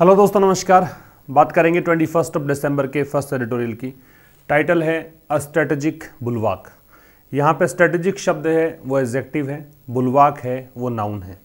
hello दोस्तों नमस्कार बात करेंगे ट्वेंटी फर्स्ट ऑफ दिसंबर के फर्स्ट एडिटोरियल की टाइटल है अ स्ट्रेटजिक बुलवाक यहाँ पे स्ट्रेटजिक शब्द है वो एग्जेक्टिव है बुलवाक है वो नाउन है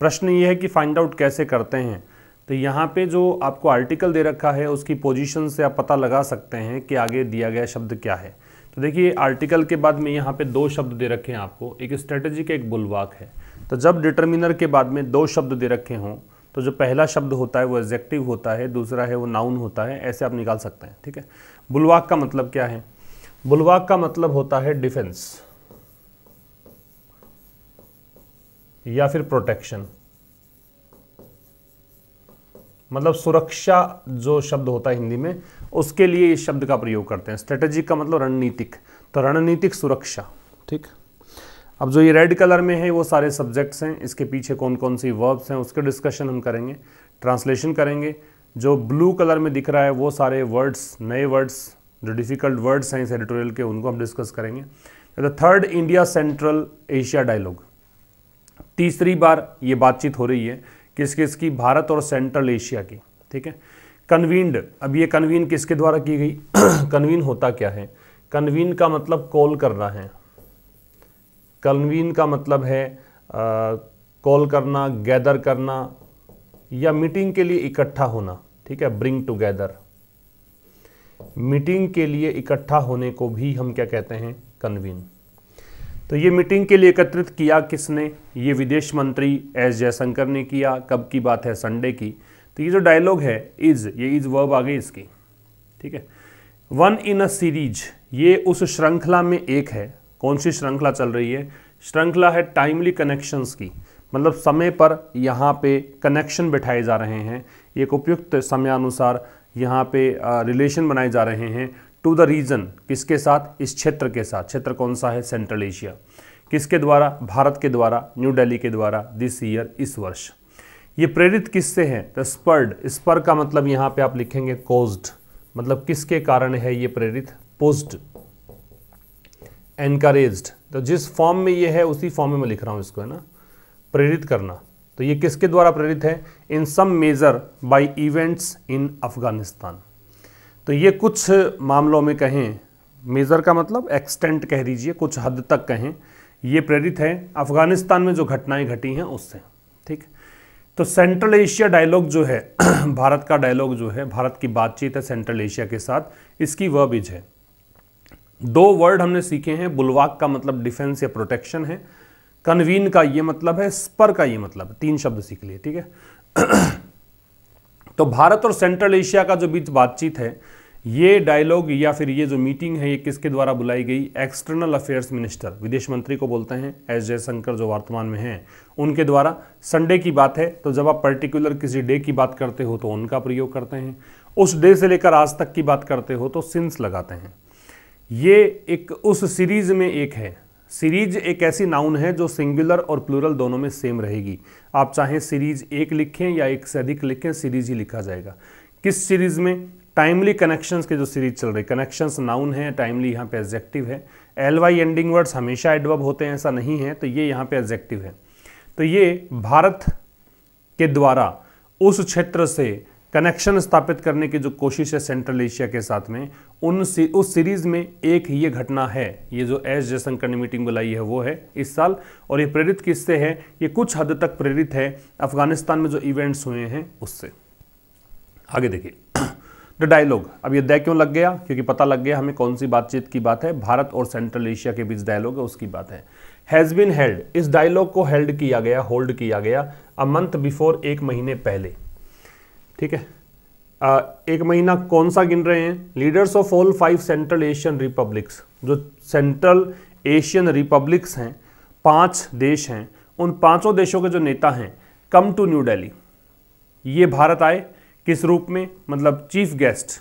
प्रश्न ये है कि फाइंड आउट कैसे करते हैं तो यहाँ पे जो आपको आर्टिकल दे रखा है उसकी पोजीशन से आप पता लगा सकते हैं कि आगे दिया गया शब्द क्या है तो देखिए आर्टिकल के बाद में यहाँ पे दो शब्द दे रखे हैं आपको एक स्ट्रेटजिक एक बुलवाक है तो जब डिटर्मिनर के बाद में दो शब्द दे रखे हों तो जो पहला शब्द होता है वो एजेक्टिव होता है दूसरा है वो नाउन होता है ऐसे आप निकाल सकते हैं ठीक है बुलवाक का मतलब क्या है बुलवाक का मतलब होता है डिफेंस या फिर प्रोटेक्शन मतलब सुरक्षा जो शब्द होता है हिंदी में उसके लिए इस शब्द का प्रयोग करते हैं स्ट्रेटेजिक का मतलब रणनीतिक तो रणनीतिक सुरक्षा ठीक है अब जो ये रेड कलर में है वो सारे सब्जेक्ट्स हैं इसके पीछे कौन कौन सी वर्ब्स हैं उसके डिस्कशन हम करेंगे ट्रांसलेशन करेंगे जो ब्लू कलर में दिख रहा है वो सारे वर्ड्स नए वर्ड्स जो डिफ़िकल्ट वर्ड्स हैं इस एडिटोरियल के उनको हम डिस्कस करेंगे the third India Central Asia dialogue तीसरी बार ये बातचीत हो रही है किस किस की भारत और सेंट्रल एशिया की ठीक है कन्वीनड अब ये कन्वीन किसके द्वारा की गई कन्वीन होता क्या है कन्वीन का मतलब कॉल करना है कन्वीन का मतलब है कॉल करना गैदर करना या मीटिंग के लिए इकट्ठा होना ठीक है ब्रिंग टुगेदर मीटिंग के लिए इकट्ठा होने को भी हम क्या कहते हैं कन्वीन तो ये मीटिंग के लिए एकत्रित किया किसने ये विदेश मंत्री एस जयशंकर ने किया कब की बात है संडे की तो ये जो डायलॉग है इज ये इज वर्ब आ गई इसकी ठीक है वन इन अ सीरीज ये उस श्रृंखला में एक है कौन सी श्रृंखला चल रही है श्रृंखला है टाइमली कनेक्शंस की मतलब समय पर यहाँ पे कनेक्शन बिठाए जा रहे हैं एक उपयुक्त समयानुसार यहाँ पे रिलेशन बनाए जा रहे हैं टू द रीजन किसके साथ इस क्षेत्र के साथ क्षेत्र कौन सा है सेंट्रल एशिया किसके द्वारा भारत के द्वारा न्यू दिल्ली के द्वारा दिस ईयर इस वर्ष ये प्रेरित किससे हैं द स्पर्ड स्पर का मतलब यहाँ पे आप लिखेंगे कोज्ड मतलब किसके कारण है ये प्रेरित पोस्ट एनकरेज्ड तो जिस फॉर्म में ये है उसी फॉर्म में मैं लिख रहा हूँ इसको है ना प्रेरित करना तो ये किसके द्वारा प्रेरित है in some major by events in Afghanistan तो ये कुछ मामलों में कहें मेजर का मतलब एक्सटेंट कह दीजिए कुछ हद तक कहें ये प्रेरित है अफगानिस्तान में जो घटनाएं घटी हैं उससे ठीक तो सेंट्रल एशिया डायलॉग जो है भारत का डायलॉग जो है भारत की बातचीत है सेंट्रल एशिया के साथ इसकी वह बिज है दो वर्ड हमने सीखे हैं बुलवाक का मतलब डिफेंस या प्रोटेक्शन है कन्वीन का ये मतलब है स्पर का ये मतलब तीन शब्द सीख लिए ठीक है तो भारत और सेंट्रल एशिया का जो बीच बातचीत है ये डायलॉग या फिर ये जो मीटिंग है ये किसके द्वारा बुलाई गई एक्सटर्नल अफेयर्स मिनिस्टर विदेश मंत्री को बोलते हैं एस जयशंकर जो वर्तमान में हैं उनके द्वारा संडे की बात है तो जब आप पर्टिकुलर किसी डे की बात करते हो तो उनका प्रयोग करते हैं उस डे से लेकर आज तक की बात करते हो तो सिंस लगाते हैं ये एक उस सीरीज में एक है सीरीज एक ऐसी नाउन है जो सिंगुलर और प्लूरल दोनों में सेम रहेगी आप चाहें सीरीज एक लिखें या एक से अधिक लिखें सीरीज ही लिखा जाएगा किस सीरीज में टाइमली कनेक्शंस के जो सीरीज चल रही कनेक्शंस नाउन है टाइमली यहाँ पे एब्जेक्टिव है एल वाई एंडिंग वर्ड्स हमेशा एडवब होते हैं ऐसा नहीं है तो ये यहाँ पे एब्जेक्टिव है तो ये भारत के द्वारा उस क्षेत्र से कनेक्शन स्थापित करने की जो कोशिश है सेंट्रल एशिया के साथ में उन सी, उस सीरीज़ में एक ये घटना है ये जो एस जयशंकर ने मीटिंग बुलाई है वो है इस साल और ये प्रेरित किससे है ये कुछ हद तक प्रेरित है अफगानिस्तान में जो इवेंट्स हुए हैं उससे आगे देखिए द डायलॉग अब ये दय क्यों लग गया क्योंकि पता लग गया हमें कौन सी बातचीत की बात है भारत और सेंट्रल एशिया के बीच डायलॉग है उसकी बात है हैज़ बिन हेल्ड इस डायलॉग को हेल्ड किया गया होल्ड किया गया अ मंथ बिफोर एक महीने पहले ठीक है आ, एक महीना कौन सा गिन रहे हैं leaders of all five Central Asian republics जो सेंट्रल एशियन रिपब्लिक्स हैं पांच देश हैं उन पांचों देशों के जो नेता हैं कम टू न्यू डेली ये भारत आए किस रूप में मतलब चीफ गेस्ट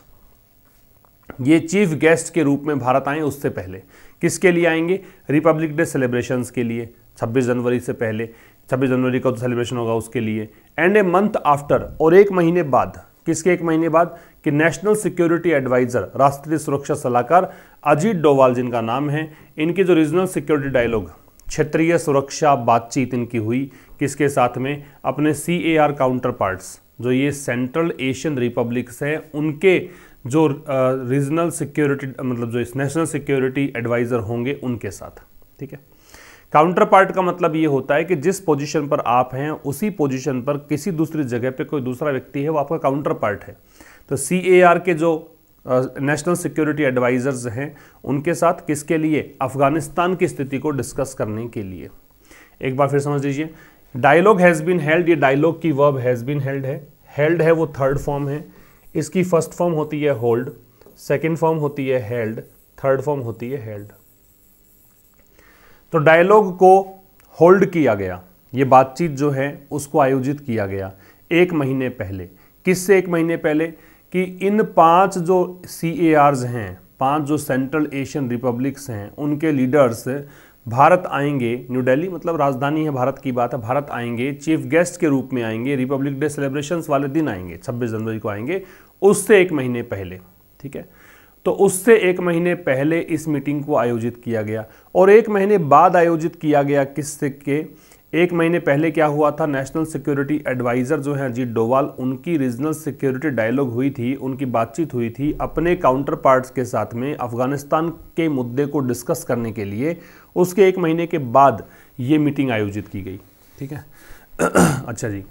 ये चीफ गेस्ट के रूप में भारत आए उससे पहले किसके लिए आएंगे रिपब्लिक डे सेलिब्रेशंस के लिए 26 जनवरी से पहले छब्बीस जनवरी का तो सेलिब्रेशन होगा उसके लिए एंड ए मंथ आफ्टर और एक महीने बाद किसके एक महीने बाद कि नेशनल सिक्योरिटी एडवाइजर राष्ट्रीय सुरक्षा सलाहकार अजीत डोवाल जिनका नाम है इनकी जो रीजनल सिक्योरिटी डायलॉग क्षेत्रीय सुरक्षा बातचीत इनकी हुई किसके साथ में अपने C A R counterparts जो ये सेंट्रल एशियन रिपब्लिक्स हैं उनके जो रीजनल सिक्योरिटी मतलब जो इस नेशनल सिक्योरिटी एडवाइज़र होंगे उनके साथ ठीक है काउंटर पार्ट का मतलब ये होता है कि जिस पोजीशन पर आप हैं उसी पोजीशन पर किसी दूसरी जगह पे कोई दूसरा व्यक्ति है वो आपका काउंटर पार्ट है तो सी के जो नेशनल सिक्योरिटी एडवाइज़र्स हैं उनके साथ किसके लिए अफ़गानिस्तान की स्थिति को डिस्कस करने के लिए एक बार फिर समझ लीजिए डायलॉग हैज़ बीन हेल्ड ये डायलॉग की वर्ब हैज़ बीन हेल्ड है हेल्ड है वो थर्ड फॉर्म है इसकी फर्स्ट फॉर्म होती है होल्ड सेकेंड फॉर्म होती है हेल्ड थर्ड फॉर्म होती है हेल्ड तो डायलॉग को होल्ड किया गया ये बातचीत जो है उसको आयोजित किया गया एक महीने पहले किससे एक महीने पहले कि इन पांच जो सी ए आर्स हैं पांच जो सेंट्रल एशियन रिपब्लिक्स हैं उनके लीडर्स भारत आएंगे न्यू दिल्ली मतलब राजधानी है भारत की बात है भारत आएंगे चीफ गेस्ट के रूप में आएंगे रिपब्लिक डे सेलिब्रेशंस वाले दिन आएंगे 26 जनवरी को आएंगे उससे एक महीने पहले ठीक है तो उससे एक महीने पहले इस मीटिंग को आयोजित किया गया और एक महीने बाद आयोजित किया गया किससे के एक महीने पहले क्या हुआ था नेशनल सिक्योरिटी एडवाइज़र जो है अजीत डोवाल उनकी रीजनल सिक्योरिटी डायलॉग हुई थी उनकी बातचीत हुई थी अपने काउंटर पार्ट्स के साथ में अफगानिस्तान के मुद्दे को डिस्कस करने के लिए उसके एक महीने के बाद ये मीटिंग आयोजित की गई ठीक है अच्छा जी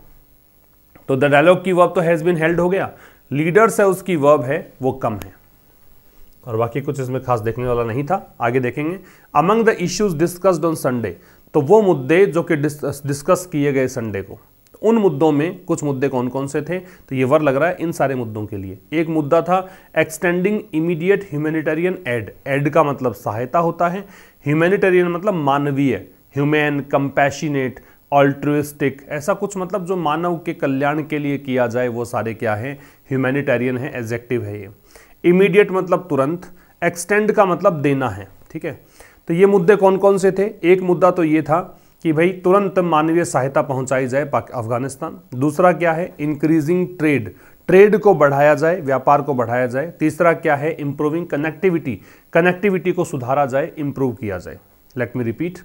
तो द डायलॉग की वर्ब तो हैज़ बिन हेल्ड हो गया लीडर्स है उसकी वर्ब है वो कम है और बाकी कुछ इसमें खास देखने वाला नहीं था आगे देखेंगे among the issues discussed on Sunday तो वो मुद्दे जो कि डिस्कस किए गए संडे को उन मुद्दों में कुछ मुद्दे कौन कौन से थे तो ये वर लग रहा है इन सारे मुद्दों के लिए एक मुद्दा था extending immediate humanitarian aid aid का मतलब सहायता होता है ह्यूमैनिटेरियन मतलब मानवीय ह्यूमैन कंपैशनेट ऑल्ट्रुस्टिक ऐसा कुछ मतलब जो मानव के कल्याण के लिए किया जाए वो सारे क्या है ह्यूमैनिटेरियन है एजेक्टिव है ये इमीडिएट मतलब तुरंत एक्सटेंड का मतलब देना है ठीक है तो ये मुद्दे कौन कौन से थे एक मुद्दा तो ये था कि भाई तुरंत मानवीय सहायता पहुंचाई जाए अफगानिस्तान दूसरा क्या है इंक्रीजिंग ट्रेड ट्रेड को बढ़ाया जाए व्यापार को बढ़ाया जाए तीसरा क्या है इंप्रूविंग कनेक्टिविटी कनेक्टिविटी को सुधारा जाए इंप्रूव किया जाए लेट मी रिपीट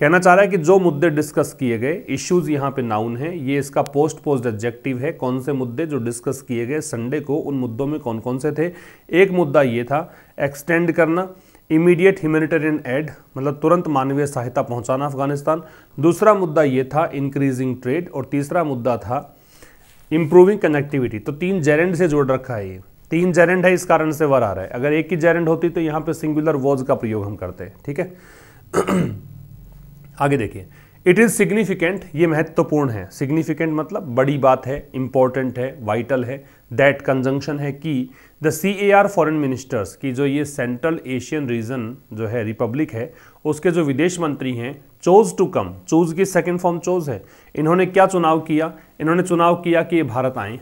कहना चाह रहा है कि जो मुद्दे डिस्कस किए गए इश्यूज यहाँ पे नाउन है ये इसका पोस्ट पोस्ट एब्जेक्टिव है कौन से मुद्दे जो डिस्कस किए गए संडे को उन मुद्दों में कौन कौन से थे एक मुद्दा ये था एक्सटेंड करना इमीडिएट ह्यूमेटेरियन एड मतलब तुरंत मानवीय सहायता पहुंचाना अफगानिस्तान दूसरा मुद्दा ये था इंक्रीजिंग ट्रेड और तीसरा मुद्दा था इम्प्रूविंग कनेक्टिविटी तो तीन जेरेंड से जोड़ रखा है ये तीन जेरेंड है इस कारण से वर आ रहा है अगर एक ही जेरेंड होती तो यहाँ पे सिंगुलर वॉज का प्रयोग हम करते हैं ठीक है आगे देखिए इट इज़ सिग्निफिकेंट ये महत्वपूर्ण है सिग्निफिकेंट मतलब बड़ी बात है इंपॉर्टेंट है वाइटल है दैट कंजंक्शन है कि the C A R foreign ministers की जो ये सेंट्रल एशियन रीजन जो है रिपब्लिक है उसके जो विदेश मंत्री हैं चोज टू कम चोज की सेकेंड फॉर्म चोज है इन्होंने क्या चुनाव किया इन्होंने चुनाव किया कि ये भारत आए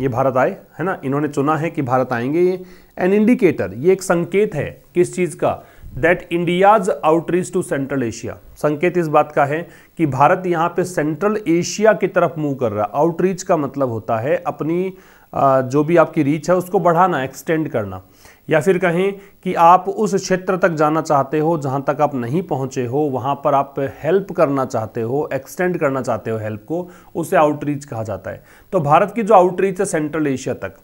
ये भारत आए है ना इन्होंने चुना है कि भारत आएंगे ये एन इंडिकेटर ये एक संकेत है किस चीज़ का that India's outreach to Central Asia संकेत इस बात का है कि भारत यहाँ पे सेंट्रल एशिया की तरफ मूव कर रहा है आउटरीच का मतलब होता है अपनी जो भी आपकी रीच है उसको बढ़ाना एक्सटेंड करना या फिर कहें कि आप उस क्षेत्र तक जाना चाहते हो जहाँ तक आप नहीं पहुँचे हो वहाँ पर आप हेल्प करना चाहते हो एक्सटेंड करना चाहते हो हेल्प को उसे आउटरीच कहा जाता है तो भारत की जो आउटरीच है सेंट्रल एशिया तक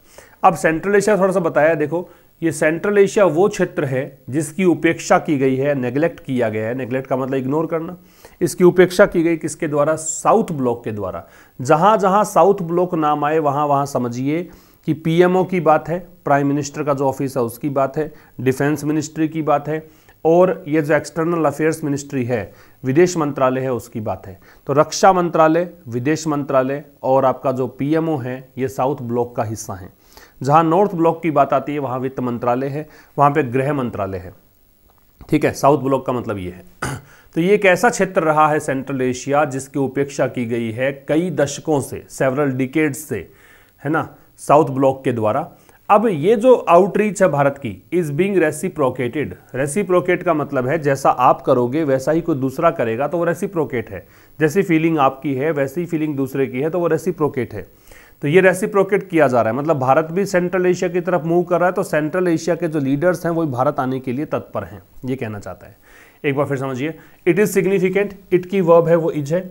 अब सेंट्रल एशिया थोड़ा सा बताया देखो ये सेंट्रल एशिया वो क्षेत्र है जिसकी उपेक्षा की गई है नेग्लेक्ट किया गया है नेग्लेक्ट का मतलब इग्नोर करना इसकी उपेक्षा की गई किसके द्वारा साउथ ब्लॉक के द्वारा जहां जहां साउथ ब्लॉक नाम आए वहां वहां समझिए कि पीएमओ की बात है प्राइम मिनिस्टर का जो ऑफिस है उसकी बात है डिफेंस मिनिस्ट्री की बात है और ये जो एक्सटर्नल अफेयर्स मिनिस्ट्री है विदेश मंत्रालय है उसकी बात है तो रक्षा मंत्रालय विदेश मंत्रालय और आपका जो पीएमओ है ये साउथ ब्लॉक का हिस्सा है जहां नॉर्थ ब्लॉक की बात आती है वहां वित्त मंत्रालय है वहां पे गृह मंत्रालय है ठीक है साउथ ब्लॉक का मतलब ये है तो ये एक ऐसा क्षेत्र रहा है सेंट्रल एशिया जिसकी उपेक्षा की गई है कई दशकों से सेवरल डिकेड्स से है ना साउथ ब्लॉक के द्वारा अब ये जो आउटरीच है भारत की इज बींग रेसिप्रोकेटेड रेसिप्रोकेट का मतलब है जैसा आप करोगे वैसा ही कोई दूसरा करेगा तो वो रेसिप्रोकेट है जैसी फीलिंग आपकी है वैसी फीलिंग दूसरे की है तो वो रेसिप्रोकेट है तो ये रेसिप्रोकेट किया जा रहा है मतलब भारत भी सेंट्रल एशिया की तरफ मूव कर रहा है तो सेंट्रल एशिया के जो लीडर्स हैं वो भारत आने के लिए तत्पर हैं ये कहना चाहता है एक बार फिर समझिए इट इज़ सिग्निफिकेंट इट की वर्ब है वो इज है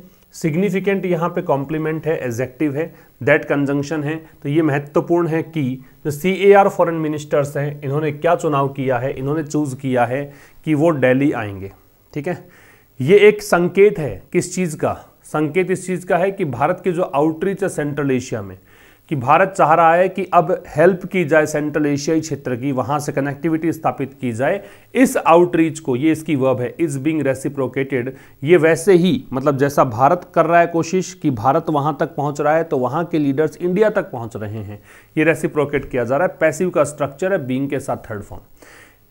सिग्निफिकेंट यहाँ पे कॉम्प्लीमेंट है एजेक्टिव है दैट कंजंक्शन है तो ये महत्वपूर्ण है कि जो सी ए आर फॉरन मिनिस्टर्स हैं इन्होंने क्या चुनाव किया है इन्होंने चूज़ किया है कि वो डेली आएंगे ठीक है ये एक संकेत है किस चीज़ का संकेत इस चीज़ का है कि भारत की जो आउटरीच है सेंट्रल एशिया में कि भारत चाह रहा है कि अब हेल्प की जाए सेंट्रल एशियाई क्षेत्र की वहां से कनेक्टिविटी स्थापित की जाए इस आउटरीच को ये इसकी वर्ब है इज बींग रेसिप्रोकेटेड ये वैसे ही मतलब जैसा भारत कर रहा है कोशिश कि भारत वहां तक पहुंच रहा है तो वहां के लीडर्स इंडिया तक पहुंच रहे हैं ये रेसिप्रोकेट किया जा रहा है पैसिव का स्ट्रक्चर है बींग के साथ थर्ड फॉर्म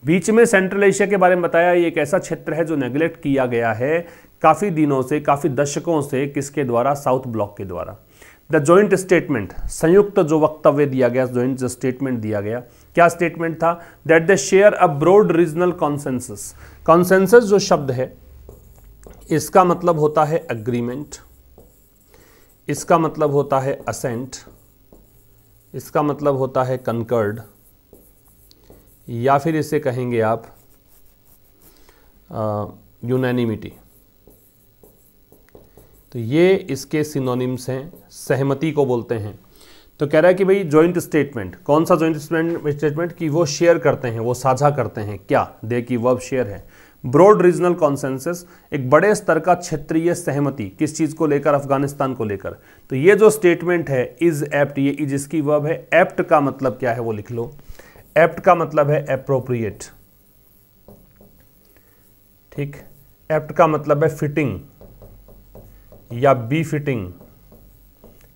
बीच में सेंट्रल एशिया के बारे में बताया ये एक ऐसा क्षेत्र है जो नेग्लेक्ट किया गया है काफ़ी दिनों से काफ़ी दशकों से किसके द्वारा साउथ ब्लॉक के द्वारा द जॉइंट स्टेटमेंट संयुक्त जो वक्तव्य दिया गया ज्वाइंट स्टेटमेंट दिया गया क्या स्टेटमेंट था that the share a broad regional consensus consensus जो शब्द है इसका मतलब होता है अग्रीमेंट इसका मतलब होता है असेंट इसका मतलब होता है कंकर्ड या फिर इसे कहेंगे आप यूनैनिमिटी तो ये इसके सिनोनिम्स हैं सहमति को बोलते हैं तो कह रहा है कि भाई जॉइंट स्टेटमेंट कौन सा जॉइंट स्टेटमेंट कि वो शेयर करते हैं वो साझा करते हैं क्या दे की वर्ब शेयर है ब्रॉड रीजनल कॉन्सेंसस एक बड़े स्तर का क्षेत्रीय सहमति किस चीज़ को लेकर अफगानिस्तान को लेकर तो ये जो स्टेटमेंट है इज एप्ट ये इज इसकी वर्ब है एप्ट का मतलब क्या है वो लिख लो एप्ट का मतलब है अप्रोप्रिएट ठीक एप्ट का मतलब है फिटिंग या बी फिटिंग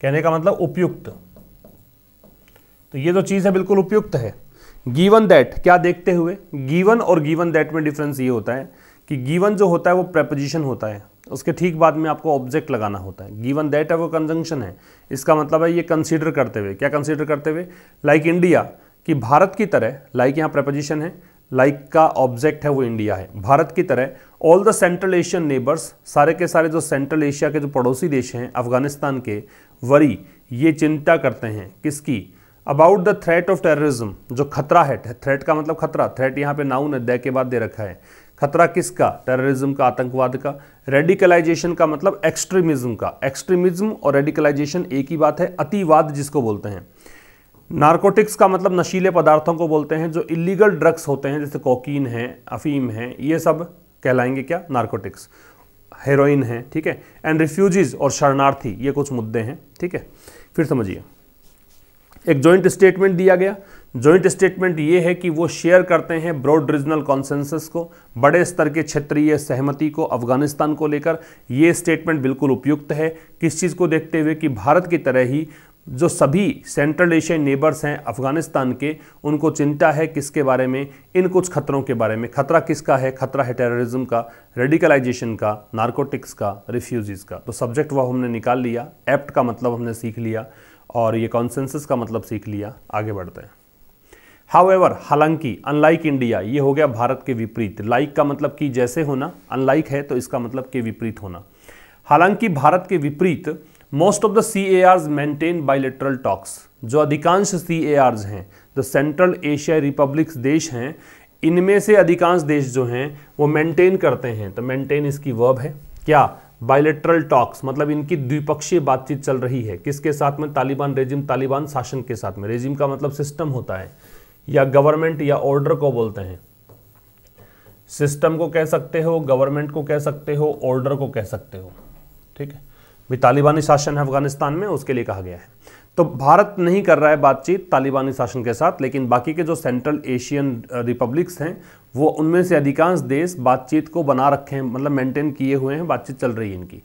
कहने का मतलब उपयुक्त तो ये जो चीज़ है बिल्कुल उपयुक्त है गीवन दैट क्या देखते हुए गीवन और गीवन दैट में डिफरेंस ये होता है कि गीवन जो होता है वो प्रेपोजिशन होता है उसके ठीक बाद में आपको ऑब्जेक्ट लगाना होता है गीवन दैट है वो कंजंक्शन है इसका मतलब है ये कंसिडर करते हुए क्या कंसिडर करते हुए लाइक like इंडिया कि भारत की तरह लाइक like यहाँ प्रपोजिशन है लाइक like का ऑब्जेक्ट है वो इंडिया है भारत की तरह all the Central Asian neighbours सारे के सारे जो सेंट्रल एशिया के जो पड़ोसी देश हैं अफगानिस्तान के वरी ये चिंता करते हैं किसकी about the threat of terrorism जो खतरा है थ्रेट का मतलब खतरा थ्रेट यहाँ पे नाउन दे के बाद दे रखा है खतरा किसका टेररिज्म का आतंकवाद का रेडिकलाइजेशन का मतलब एक्सट्रीमिज्म का एक्सट्रीमिज्म और रेडिकलाइजेशन एक ही बात है अतिवाद जिसको बोलते हैं नारकोटिक्स का मतलब नशीले पदार्थों को बोलते हैं जो इलीगल ड्रग्स होते हैं जैसे कोकीन है अफीम है ये सब कहलाएंगे क्या नारकोटिक्स हेरोइन है ठीक है एंड रिफ्यूजीज और शरणार्थी ये कुछ मुद्दे हैं ठीक है फिर समझिए एक जॉइंट स्टेटमेंट दिया गया जॉइंट स्टेटमेंट ये है कि वो शेयर करते हैं ब्रॉड रीजनल कॉन्सेंसस को बड़े स्तर के क्षेत्रीय सहमति को अफगानिस्तान को लेकर ये स्टेटमेंट बिल्कुल उपयुक्त है किस चीज़ को देखते हुए कि भारत की तरह ही जो सभी सेंट्रल एशियन नेबर्स हैं अफ़गानिस्तान के उनको चिंता है किसके बारे में इन कुछ खतरों के बारे में खतरा किसका है खतरा है टेररिज्म का रेडिकलाइजेशन का नारकोटिक्स का रिफ्यूज़ीज़ का तो सब्जेक्ट वह हमने निकाल लिया एप्ट का मतलब हमने सीख लिया और ये कॉन्सेंसस का मतलब सीख लिया आगे बढ़ते हैं एवर हालांकि अनलाइक इंडिया ये हो गया भारत के विपरीत लाइक का मतलब कि जैसे होना अनलाइक है तो इसका मतलब के विपरीत होना हालांकि भारत के विपरीत most of the C A Rs maintain bilateral talks जो अधिकांश सी ए आर्स हैं जो सेंट्रल एशिया रिपब्लिक्स देश हैं इनमें से अधिकांश देश जो हैं वो मेंटेन करते हैं तो मेंटेन इसकी वर्ब है क्या बाइलेटरल टॉक्स मतलब इनकी द्विपक्षीय बातचीत चल रही है किसके साथ में तालिबान रेजिम तालिबान शासन के साथ में रेजिम का मतलब सिस्टम होता है या गवर्नमेंट या ऑर्डर को बोलते हैं सिस्टम को कह सकते हो गवर्नमेंट को कह सकते हो ऑर्डर को कह सकते हो ठीक है भी तालिबानी शासन है अफगानिस्तान में उसके लिए कहा गया है तो भारत नहीं कर रहा है बातचीत तालिबानी शासन के साथ लेकिन बाकी के जो सेंट्रल एशियन रिपब्लिक्स हैं वो उनमें से अधिकांश देश बातचीत को बना रखे हैं मतलब मेंटेन किए हुए हैं बातचीत चल रही है इनकी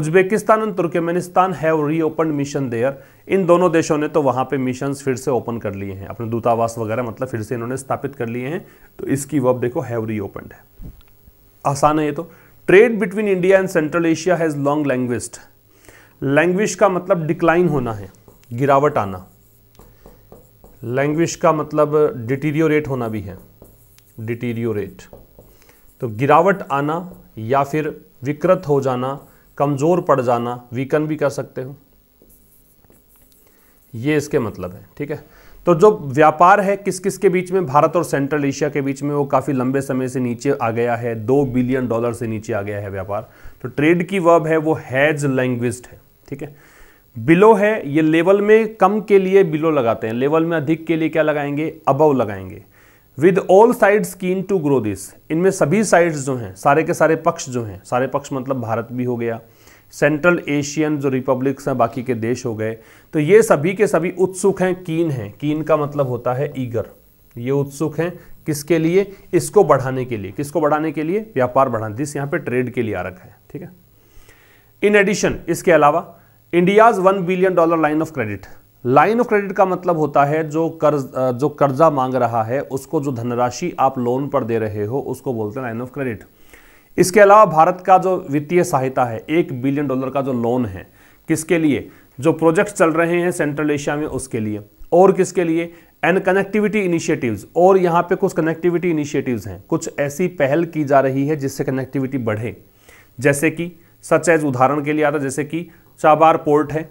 उज्बेकिस्तान और Turkmenistan have reopen mission there इन दोनों देशों ने तो वहाँ पे मिशन फिर से ओपन कर लिए हैं अपने दूतावास वगैरह मतलब फिर से इन्होंने स्थापित कर लिए हैं तो इसकी वर्ब देखो हैव रीओपन है आसान है ये तो trade between India and Central Asia has long languished languish का मतलब डिक्लाइन होना है गिरावट आना लैंग्विश का मतलब डिटीरियोरेट होना भी है डिटीरियोरेट तो गिरावट आना या फिर विकृत हो जाना कमज़ोर पड़ जाना वीकन भी कर सकते हो ये इसके मतलब है ठीक है तो जो व्यापार है किस किस के बीच में भारत और सेंट्रल एशिया के बीच में वो काफ़ी लंबे समय से नीचे आ गया है दो बिलियन डॉलर से नीचे आ गया है व्यापार तो ट्रेड की वर्ब है वो हैज लैंग्विस्ट है ठीक है बिलो है ये लेवल में कम के लिए बिलो लगाते हैं लेवल में अधिक के लिए क्या लगाएंगे अबव लगाएंगे with all sides keen to grow this इनमें सभी साइड्स जो हैं सारे के सारे पक्ष जो हैं सारे पक्ष मतलब भारत भी हो गया सेंट्रल एशियन जो रिपब्लिक्स हैं बाकी के देश हो गए तो ये सभी के सभी उत्सुक हैं कीन हैं कीन का मतलब होता है ईगर ये उत्सुक हैं किसके लिए इसको बढ़ाने के लिए किसको बढ़ाने के लिए व्यापार बढ़ाने दिस यहाँ पे ट्रेड के लिए आ रखा है ठीक है इन एडिशन इसके अलावा India's one billion dollar line of credit line of credit का मतलब होता है जो कर्ज जो कर्जा मांग रहा है उसको जो धनराशि आप लोन पर दे रहे हो उसको बोलते हैं लाइन ऑफ क्रेडिट इसके अलावा भारत का जो वित्तीय सहायता है एक बिलियन डॉलर का जो लोन है किसके लिए जो प्रोजेक्ट्स चल रहे हैं सेंट्रल एशिया में उसके लिए और किसके लिए एन कनेक्टिविटी इनिशिएटिव्स और यहाँ पे कुछ कनेक्टिविटी इनिशिएटिव्स हैं कुछ ऐसी पहल की जा रही है जिससे कनेक्टिविटी बढ़े जैसे कि सच एज उदाहरण के लिए आता जैसे कि चाबार पोर्ट है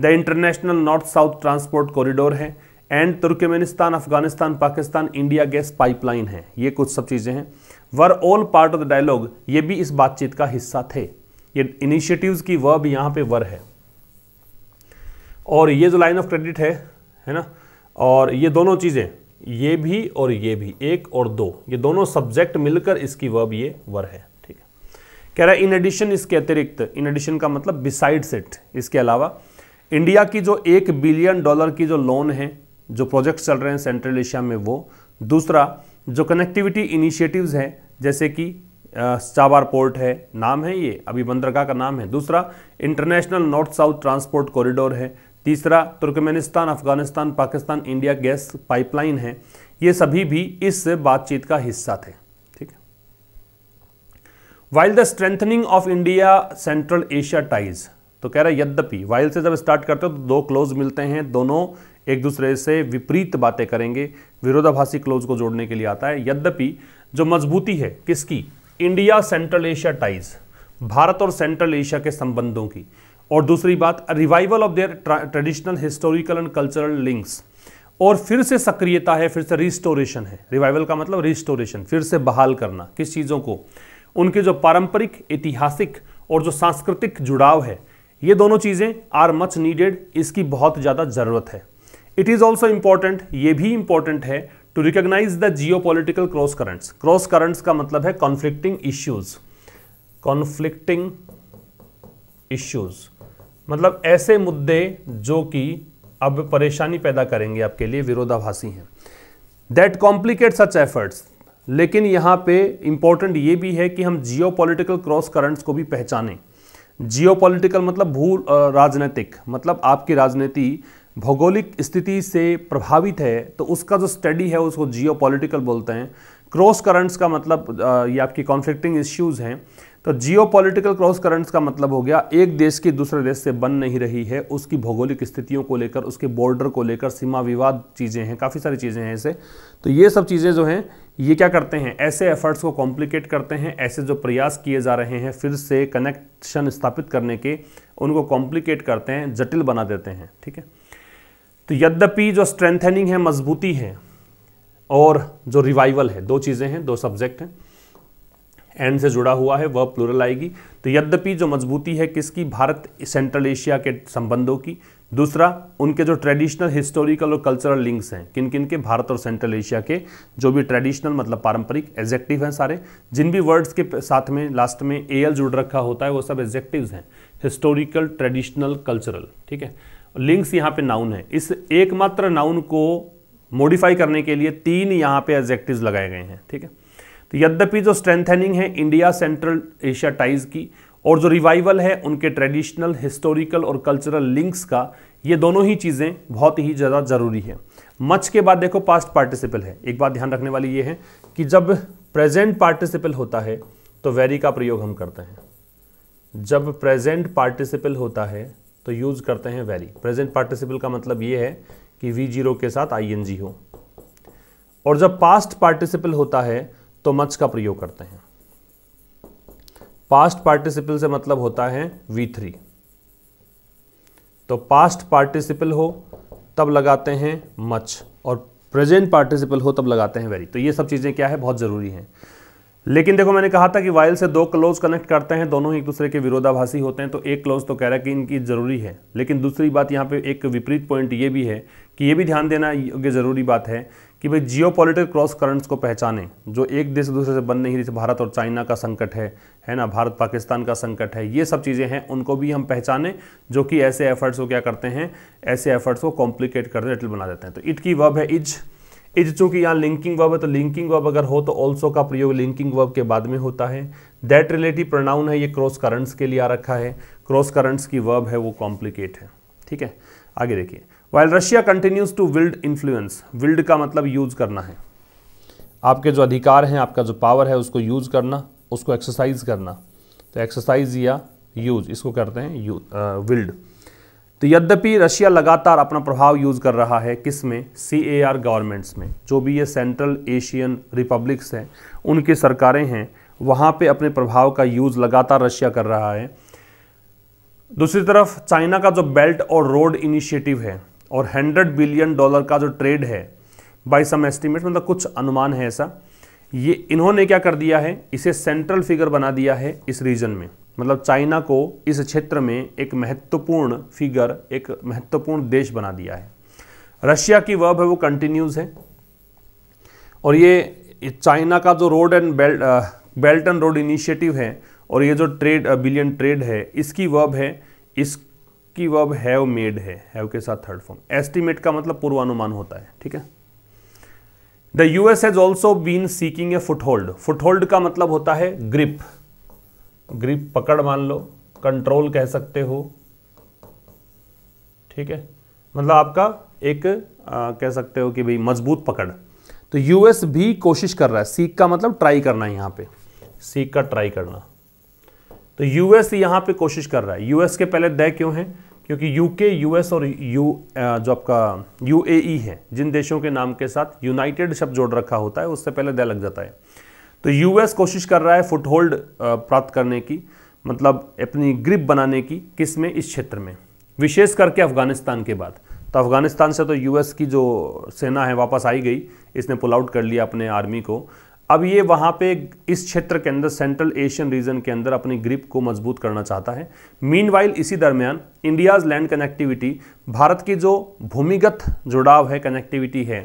the International North South Transport Corridor है and Turkmenistan Afghanistan Pakistan India gas pipeline है ये कुछ सब चीज़ें हैं were all part of the dialogue ये भी इस बातचीत का हिस्सा थे ये इनिशिएटिव्स की भी यहाँ पे वर है और ये जो लाइन ऑफ क्रेडिट है है ना और ये दोनों चीज़ें ये भी और ये भी एक और दो ये दोनों सब्जेक्ट मिलकर इसकी वर्ब ये वर है कह रहा है इन एडिशन इसके अतिरिक्त इन एडिशन का मतलब बिसाइड सेट इसके अलावा इंडिया की जो एक बिलियन डॉलर की जो लोन है जो प्रोजेक्ट्स चल रहे हैं सेंट्रल एशिया में वो दूसरा जो कनेक्टिविटी इनिशिएटिव्स हैं जैसे कि चाबार पोर्ट है नाम है ये अभी बंदरगाह का नाम है दूसरा International North South Transport Corridor है तीसरा Turkmenistan Afghanistan Pakistan India gas pipeline है ये सभी भी इस बातचीत का हिस्सा थे while the strengthening of India Central Asia ties तो कह रहा है यद्यपि वाइल से जब स्टार्ट करते हो तो दो क्लोज मिलते हैं दोनों एक दूसरे से विपरीत बातें करेंगे विरोधाभासी क्लोज को जोड़ने के लिए आता है यद्यपि जो मजबूती है किसकी India Central Asia ties Bharat और सेंट्रल एशिया के संबंधों की और दूसरी बात revival of their traditional historical and cultural links और फिर से सक्रियता है फिर से रिस्टोरेशन है रिवाइवल का मतलब रिस्टोरेशन फिर से बहाल करना किस चीज़ों को उनके जो पारंपरिक ऐतिहासिक और जो सांस्कृतिक जुड़ाव है ये दोनों चीज़ें आर मच नीडेड इसकी बहुत ज़्यादा ज़रूरत है इट इज़ ऑल्सो इम्पॉर्टेंट ये भी इम्पॉर्टेंट है to recognise the geopolitical cross currents cross currents का मतलब है कॉन्फ्लिक्टिंग इश्यूज कॉन्फ्लिक्टिंग इश्यूज मतलब ऐसे मुद्दे जो कि अब परेशानी पैदा करेंगे आपके लिए विरोधाभासी हैं दैट कॉम्प्लिकेट सच एफर्ट्स लेकिन यहाँ पे इम्पॉर्टेंट ये भी है कि हम जियो क्रॉस करंट्स को भी पहचानें जियो मतलब भू राजनीतिक मतलब आपकी राजनीति भौगोलिक स्थिति से प्रभावित है तो उसका जो स्टडी है उसको जियो बोलते हैं क्रॉस करंट्स का मतलब ये आपकी कॉन्फ्लिक्टिंग इश्यूज़ हैं तो जियोपॉलिटिकल क्रॉस करंट्स का मतलब हो गया एक देश की दूसरे देश से बन नहीं रही है उसकी भौगोलिक स्थितियों को लेकर उसके बॉर्डर को लेकर सीमा विवाद चीज़ें हैं काफ़ी सारी चीज़ें हैं ऐसे तो ये सब चीज़ें जो हैं ये क्या करते हैं ऐसे एफर्ट्स को कॉम्प्लिकेट करते हैं ऐसे जो प्रयास किए जा रहे हैं फिर से कनेक्शन स्थापित करने के उनको कॉम्प्लिकेट करते हैं जटिल बना देते हैं ठीक है तो यद्यपि जो स्ट्रेंथनिंग है मजबूती है और जो रिवाइवल है दो चीज़ें हैं दो सब्जेक्ट हैं एंड से जुड़ा हुआ है वह प्लूरल आएगी तो यद्यपि जो मजबूती है किसकी भारत सेंट्रल एशिया के संबंधों की दूसरा उनके जो ट्रेडिशनल हिस्टोरिकल और कल्चरल लिंक्स हैं किन किन के भारत और सेंट्रल एशिया के जो भी ट्रेडिशनल मतलब पारंपरिक एजेक्टिव हैं सारे जिन भी वर्ड्स के साथ में लास्ट में ए एल जुड़ रखा होता है वो सब एजेक्टिव्स हैं हिस्टोरिकल ट्रेडिशनल कल्चरल ठीक है लिंक्स यहाँ पे नाउन है इस एकमात्र नाउन को मॉडिफाई करने के लिए तीन यहाँ पे एजेक्टिव्स लगाए गए हैं ठीक है तो यद्यपि जो स्ट्रेंथनिंग है इंडिया सेंट्रल एशिया टाइज की और जो रिवाइवल है उनके ट्रेडिशनल हिस्टोरिकल और कल्चरल लिंक्स का ये दोनों ही चीज़ें बहुत ही ज़्यादा ज़रूरी है मच के बाद देखो पास्ट पार्टिसिपल है एक बात ध्यान रखने वाली ये है कि जब प्रेजेंट पार्टिसिपल होता है तो वेरी का प्रयोग हम करते हैं जब प्रेजेंट पार्टिसिपल होता है तो यूज़ करते हैं वेरी प्रेजेंट पार्टिसिपल का मतलब ये है कि वी जीरो के साथ आई एन जी हो और जब पास्ट पार्टिसिपल होता है तो मच का प्रयोग करते हैं पास्ट पार्टिसिपल से मतलब होता है वी थ्री तो पास्ट पार्टिसिपल हो तब लगाते हैं मच और प्रेजेंट पार्टिसिपल हो तब लगाते हैं वेरी तो ये सब चीज़ें क्या है बहुत ज़रूरी हैं लेकिन देखो मैंने कहा था कि वाइल से दो क्लोज कनेक्ट करते हैं दोनों ही एक दूसरे के विरोधाभासी होते हैं तो एक क्लोज तो कह रहा है कि इनकी ज़रूरी है लेकिन दूसरी बात यहाँ पे एक विपरीत पॉइंट ये भी है कि ये भी ध्यान देना ये ज़रूरी बात है कि भाई जियो क्रॉस करंट्स को पहचाने जो एक देश दूसरे से बन नहीं रही भारत और चाइना का संकट है है ना भारत पाकिस्तान का संकट है ये सब चीज़ें हैं उनको भी हम पहचाने जो कि ऐसे एफर्ट्स को क्या करते हैं ऐसे एफर्ट्स को कॉम्प्लिकेट कर लिटिल बना देते हैं तो इट की वब है इज इज चूंकि यहाँ लिंकिंग वर्ब है तो लिंकिंग वर्ब अगर हो तो ऑल्सो का प्रयोग लिंकिंग वर्ब के बाद में होता है दैट रिलेटिव प्रोनाउन है ये क्रॉस करंट्स के लिए आ रखा है क्रॉस करंट्स की वर्ब है वो कॉम्प्लिकेट है ठीक है आगे देखिए while Russia continues to wield influence wield का मतलब यूज करना है आपके जो अधिकार हैं आपका जो पावर है उसको यूज करना उसको एक्सरसाइज करना तो एक्सरसाइज या यूज इसको करते हैं विल्ड uh, तो यद्यपि रशिया लगातार अपना प्रभाव यूज़ कर रहा है किस में सी ए आर गवर्नमेंट्स में जो भी ये सेंट्रल एशियन रिपब्लिक्स हैं उनकी सरकारें हैं वहाँ पे अपने प्रभाव का यूज़ लगातार रशिया कर रहा है दूसरी तरफ चाइना का जो बेल्ट और रोड इनिशिएटिव है और हंड्रेड बिलियन डॉलर का जो ट्रेड है बाई सम एस्टिमेट मतलब कुछ अनुमान है ऐसा ये इन्होंने क्या कर दिया है इसे सेंट्रल फिगर बना दिया है इस रीजन में मतलब चाइना को इस क्षेत्र में एक महत्वपूर्ण फिगर एक महत्वपूर्ण देश बना दिया है रशिया की वर्ब है वो कंटिन्यूज़ है और ये चाइना का जो road and belt belt and road initiative है और ये जो ट्रेड बिलियन ट्रेड है इसकी वर्ब है इसकी वर्ब हैव मेड है हैव के साथ थर्ड फॉर्म एस्टिमेट का मतलब पूर्वानुमान होता है ठीक है the US has also been seeking a foothold foothold का मतलब होता है ग्रिप ग्रिप पकड़ मान लो कंट्रोल कह सकते हो ठीक है मतलब आपका एक आ, कह सकते हो कि भाई मजबूत पकड़ तो यूएस भी कोशिश कर रहा है सीख का मतलब ट्राई करना है यहां पे सीख का ट्राई करना तो यूएस यहां पे कोशिश कर रहा है यूएस के पहले दय क्यों है क्योंकि यूके यूएस और यू जो आपका यूएई e है जिन देशों के नाम के साथ यूनाइटेड शब्द जोड़ रखा होता है उससे पहले दय लग जाता है तो यूएस कोशिश कर रहा है फुटहोल्ड प्राप्त करने की मतलब अपनी ग्रिप बनाने की किस में इस क्षेत्र में विशेष करके अफगानिस्तान के बाद तो अफगानिस्तान से तो यूएस की जो सेना है वापस आई गई इसने पुल आउट कर लिया अपने आर्मी को अब ये वहाँ पे इस क्षेत्र के अंदर सेंट्रल एशियन रीजन के अंदर अपनी ग्रिप को मजबूत करना चाहता है मीन इसी दरमियान इंडियाज़ लैंड कनेक्टिविटी भारत की जो भूमिगत जुड़ाव है कनेक्टिविटी है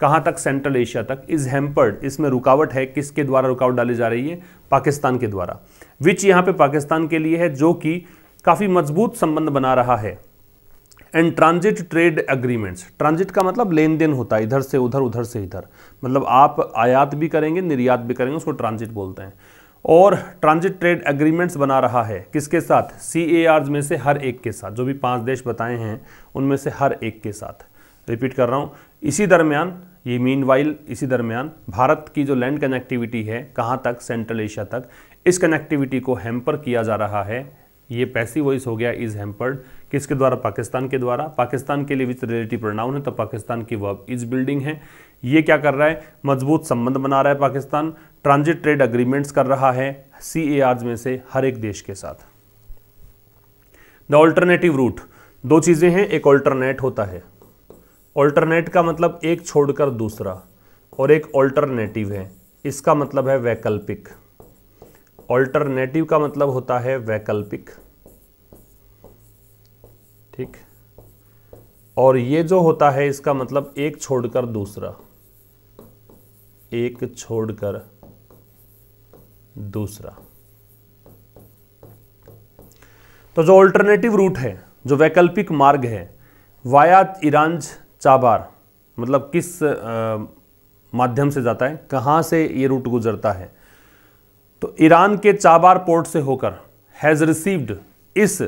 कहाँ तक सेंट्रल एशिया तक इज हेम्पर्ड इसमें रुकावट है किसके द्वारा रुकावट डाली जा रही है पाकिस्तान के द्वारा विच यहाँ पे पाकिस्तान के लिए है जो कि काफ़ी मजबूत संबंध बना रहा है and transit trade agreements transit का मतलब लेन देन होता है इधर से उधर उधर से इधर मतलब आप आयात भी करेंगे निर्यात भी करेंगे उसको ट्रांजिट बोलते हैं और ट्रांजिट ट्रेड एग्रीमेंट्स बना रहा है किसके साथ सी में से हर एक के साथ जो भी पांच देश बताए हैं उनमें से हर एक के साथ रिपीट कर रहा हूँ इसी दरमियान ये मीन वाइल इसी दरमियान भारत की जो लैंड कनेक्टिविटी है कहाँ तक सेंट्रल एशिया तक इस कनेक्टिविटी को हैम्पर किया जा रहा है ये पैसी वॉइस हो गया इज हैम्पर्ड किसके द्वारा पाकिस्तान के द्वारा पाकिस्तान के लिए विच रिलेटिव प्रोनाउन है तो पाकिस्तान की वर्ब इज बिल्डिंग है ये क्या कर रहा है मजबूत संबंध बना रहा है पाकिस्तान ट्रांजिट ट्रेड अग्रीमेंट्स कर रहा है सी में से हर एक देश के साथ द ऑल्टरनेटिव रूट दो चीज़ें हैं एक ऑल्टरनेट होता है ऑल्टरनेट का मतलब एक छोड़कर दूसरा और एक ऑल्टरनेटिव है इसका मतलब है वैकल्पिक ऑल्टरनेटिव का मतलब होता है वैकल्पिक ठीक और ये जो होता है इसका मतलब एक छोड़कर दूसरा एक छोड़कर दूसरा तो जो ऑल्टरनेटिव रूट है जो वैकल्पिक मार्ग है वाया इरांज चाबार मतलब किस आ, माध्यम से जाता है कहाँ से ये रूट गुजरता है तो ईरान के चाबार पोर्ट से होकर हैज़ रिसीव्ड इस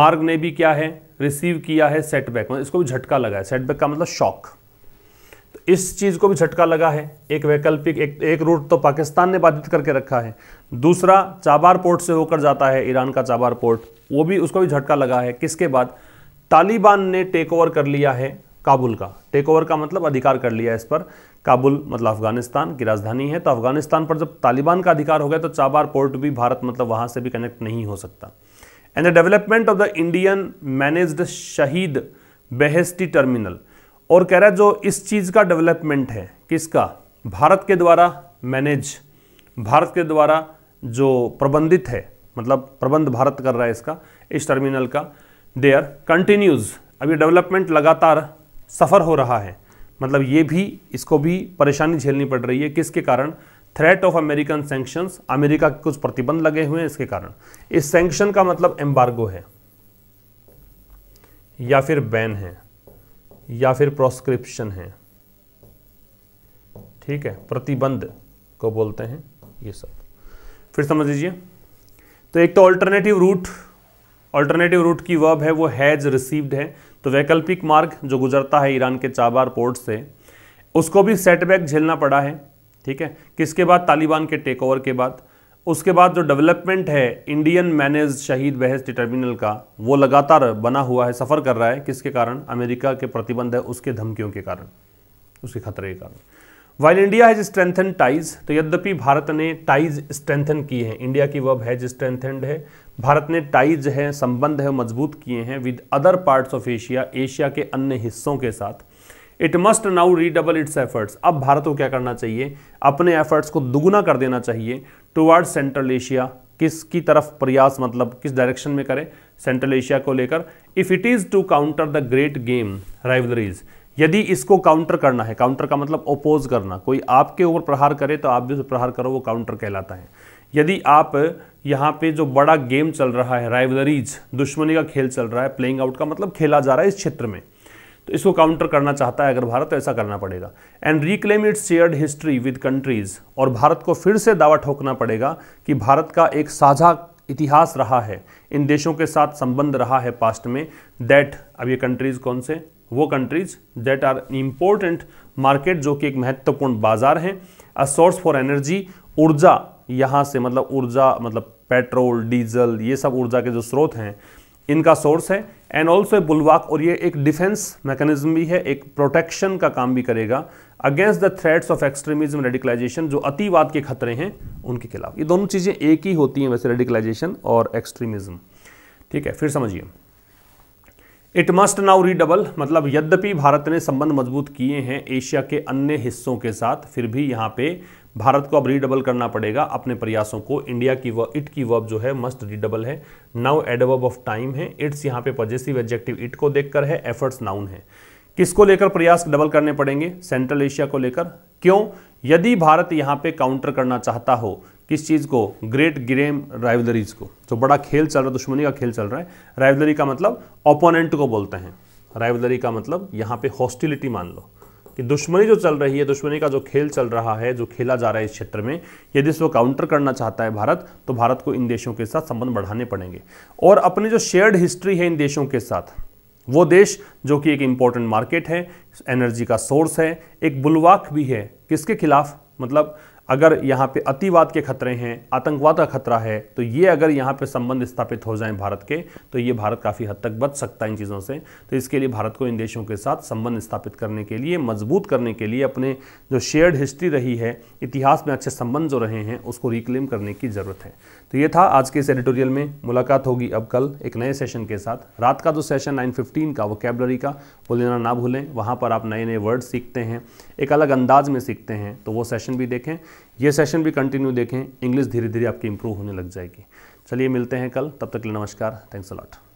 मार्ग ने भी क्या है रिसीव किया है सेटबैक मतलब इसको भी झटका लगा है सेटबैक का मतलब शॉक तो इस चीज़ को भी झटका लगा है एक वैकल्पिक एक एक रूट तो पाकिस्तान ने बाधित करके रखा है दूसरा चाबार पोर्ट से होकर जाता है ईरान का चाबार पोर्ट वो भी उसको भी झटका लगा है किसके बाद तालिबान ने टेक ओवर कर लिया है काबुल का टेक ओवर का मतलब अधिकार कर लिया इस पर काबुल मतलब अफगानिस्तान की राजधानी है तो अफगानिस्तान पर जब तालिबान का अधिकार हो गया तो चाबार पोर्ट भी भारत मतलब वहां से भी कनेक्ट नहीं हो सकता and the development of the Indian managed Shahid Beheshti terminal और कह रहा है जो इस चीज़ का डेवलपमेंट है किसका भारत के द्वारा मैनेज भारत के द्वारा जो प्रबंधित है मतलब प्रबंध भारत कर रहा है इसका इस टर्मिनल का देयर कंटिन्यूज़ अब डेवलपमेंट लगातार सफ़र हो रहा है मतलब ये भी इसको भी परेशानी झेलनी पड़ रही है किसके कारण threat of American sanctions America के कुछ प्रतिबंध लगे हुए हैं इसके कारण इस सेंक्शन का मतलब एम्बार्गो है या फिर बैन है या फिर प्रोस्क्रिप्शन है ठीक है प्रतिबंध को बोलते हैं ये सब फिर समझ लीजिए तो एक तो ऑल्टरनेटिव रूट ऑल्टरनेटिव रूट की वर्ब है वो हैज़ रिसीव्ड है तो वैकल्पिक मार्ग जो गुजरता है ईरान के चाबार पोर्ट से उसको भी सेटबैक झेलना पड़ा है ठीक है किसके बाद तालिबान के टेक ओवर के बाद उसके बाद जो डेवलपमेंट है इंडियन मैनेज शहीद बहस टर्मिनल का वो लगातार बना हुआ है सफ़र कर रहा है किसके कारण अमेरिका के प्रतिबंध है उसके धमकियों के कारण उसके खतरे के कारण while India has strengthen ties तो यद्यपि भारत ने टाइज स्ट्रेंथन की है इंडिया की वब हैज स्ट्रेंथेंड है भारत ने टाइज है संबंध है मजबूत किए हैं with other parts of Asia Asia के अन्य हिस्सों के साथ it must now redouble its efforts अब भारत को क्या करना चाहिए अपने एफर्ट्स को दुगुना कर देना चाहिए टुवर्ड्स सेंट्रल एशिया किसकी तरफ प्रयास मतलब किस डायरेक्शन में करें सेंट्रल एशिया को लेकर if it is to counter the great game rivalries यदि इसको काउंटर करना है काउंटर का मतलब ओपोज करना कोई आपके ऊपर प्रहार करे तो आप भी उसे प्रहार करो वो काउंटर कहलाता है यदि आप यहाँ पे जो बड़ा गेम चल रहा है राइवलरीज दुश्मनी का खेल चल रहा है प्लेइंग आउट का मतलब खेला जा रहा है इस क्षेत्र में तो इसको काउंटर करना चाहता है अगर भारत तो ऐसा करना पड़ेगा and reclaim its shared history with countries और भारत को फिर से दावा ठोकना पड़ेगा कि भारत का एक साझा इतिहास रहा है इन देशों के साथ संबंध रहा है पास्ट में दैट अब ये कंट्रीज कौन से वो countries that are important market जो कि एक महत्वपूर्ण बाजार है अ सोर्स फॉर एनर्जी ऊर्जा यहाँ से मतलब ऊर्जा मतलब पेट्रोल डीजल ये सब ऊर्जा के जो स्रोत हैं इनका सोर्स है एंड ऑल्सो ए बुलवाक और ये एक डिफेंस मैकेनिज्म भी है एक प्रोटेक्शन का काम भी करेगा against the threats of extremism radicalisation जो अतिवाद के खतरे हैं उनके खिलाफ ये दोनों चीज़ें एक ही होती हैं वैसे रेडिकलाइजेशन और एक्सट्रीमिज्म ठीक है फिर समझिए इट मस्ट नाउ रीडबल मतलब यद्यपि भारत ने संबंध मजबूत किए हैं एशिया के अन्य हिस्सों के साथ फिर भी यहाँ पे भारत को अब रीडबल करना पड़ेगा अपने प्रयासों को इंडिया की वर्ब इट की वर्ब जो है मस्ट रीडबल है नाउ एडवर्ब ऑफ टाइम है इट्स यहाँ पे पॉजिटिव एडजेक्टिव इट को देखकर है एफर्ट्स नाउन है किसको लेकर प्रयास डबल करने पड़ेंगे सेंट्रल एशिया को लेकर क्यों यदि भारत यहाँ पे काउंटर करना चाहता हो किस चीज़ को ग्रेट ग्रेम राइवलरीज को तो बड़ा खेल चल रहा है दुश्मनी का खेल चल रहा है राइवलरी का मतलब ओपोनेंट को बोलते हैं राइवलरी का मतलब यहाँ पे हॉस्टिलिटी मान लो कि दुश्मनी जो चल रही है दुश्मनी का जो खेल चल रहा है जो खेला जा रहा है इस क्षेत्र में यदि इसको काउंटर करना चाहता है भारत तो भारत को इन देशों के साथ संबंध बढ़ाने पड़ेंगे और अपनी जो शेयर्ड हिस्ट्री है इन देशों के साथ वो देश जो कि एक इम्पोर्टेंट मार्केट है एनर्जी का सोर्स है एक बुलवाक भी है किसके खिलाफ मतलब अगर यहाँ पे अतिवाद के खतरे हैं आतंकवाद का खतरा है तो ये अगर यहाँ पे संबंध स्थापित हो जाएं भारत के तो ये भारत काफ़ी हद तक बच सकता है इन चीज़ों से तो इसके लिए भारत को इन देशों के साथ संबंध स्थापित करने के लिए मजबूत करने के लिए अपने जो शेयर्ड हिस्ट्री रही है इतिहास में अच्छे संबंध जो रहे हैं उसको रिक्लेम करने की ज़रूरत है तो ये था आज के इस एडिटोरियल में मुलाकात होगी अब कल एक नए सेशन के साथ रात का जो सेशन 9:15 का वोकेबलरी का वो लेना ना भूलें वहाँ पर आप नए नए वर्ड सीखते हैं एक अलग अंदाज में सीखते हैं तो वो सेशन भी देखें ये सेशन भी कंटिन्यू देखें इंग्लिश धीरे धीरे आपकी इंप्रूव होने लग जाएगी चलिए मिलते हैं कल तब तक के लिए नमस्कार थैंक्स अलॉट